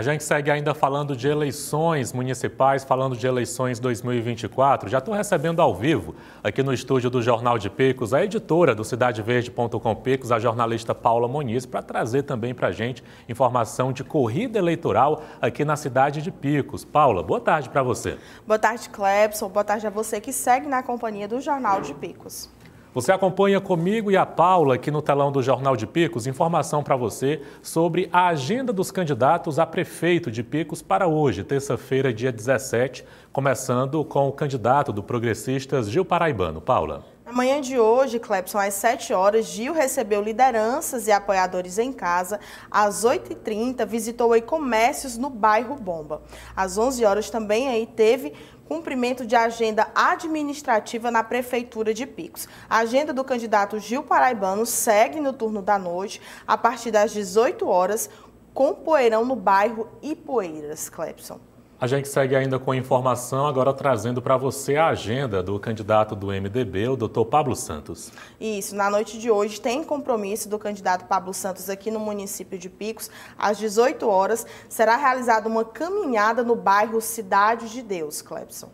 A gente segue ainda falando de eleições municipais, falando de eleições 2024. Já estou recebendo ao vivo, aqui no estúdio do Jornal de Picos, a editora do CidadeVerde.com Picos, a jornalista Paula Moniz, para trazer também para a gente informação de corrida eleitoral aqui na cidade de Picos. Paula, boa tarde para você. Boa tarde, Clebson. Boa tarde a você que segue na companhia do Jornal de Picos. Você acompanha comigo e a Paula aqui no telão do Jornal de Picos informação para você sobre a agenda dos candidatos a prefeito de Picos para hoje, terça-feira, dia 17, começando com o candidato do Progressistas Gil Paraibano. Paula. Na manhã de hoje, Clepson, às 7 horas, Gil recebeu lideranças e apoiadores em casa. Às 8h30, visitou aí comércios no bairro Bomba. Às 11 horas também aí teve cumprimento de agenda administrativa na Prefeitura de Picos. A agenda do candidato Gil Paraibano segue no turno da noite, a partir das 18 horas, com poeirão no bairro Ipoeiras, Clepson. A gente segue ainda com informação, agora trazendo para você a agenda do candidato do MDB, o doutor Pablo Santos. Isso, na noite de hoje tem compromisso do candidato Pablo Santos aqui no município de Picos. Às 18 horas será realizada uma caminhada no bairro Cidade de Deus, Clebson.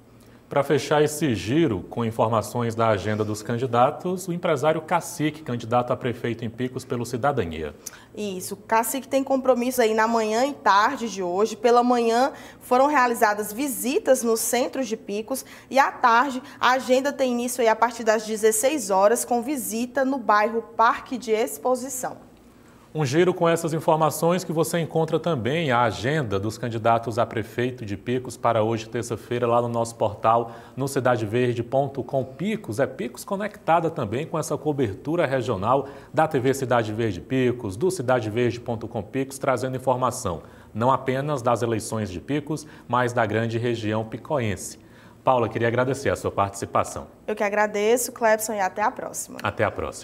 Para fechar esse giro com informações da agenda dos candidatos, o empresário Cacique, candidato a prefeito em Picos pelo Cidadania. Isso, Cacique tem compromisso aí na manhã e tarde de hoje. Pela manhã foram realizadas visitas nos centros de Picos e à tarde a agenda tem início aí a partir das 16 horas com visita no bairro Parque de Exposição. Um giro com essas informações que você encontra também a agenda dos candidatos a prefeito de Picos para hoje, terça-feira, lá no nosso portal no cidadeverde.com Picos. É Picos conectada também com essa cobertura regional da TV Cidade Verde Picos, do cidadeverde.com Picos, trazendo informação não apenas das eleições de Picos, mas da grande região picoense. Paula, queria agradecer a sua participação. Eu que agradeço, Clebson, e até a próxima. Até a próxima.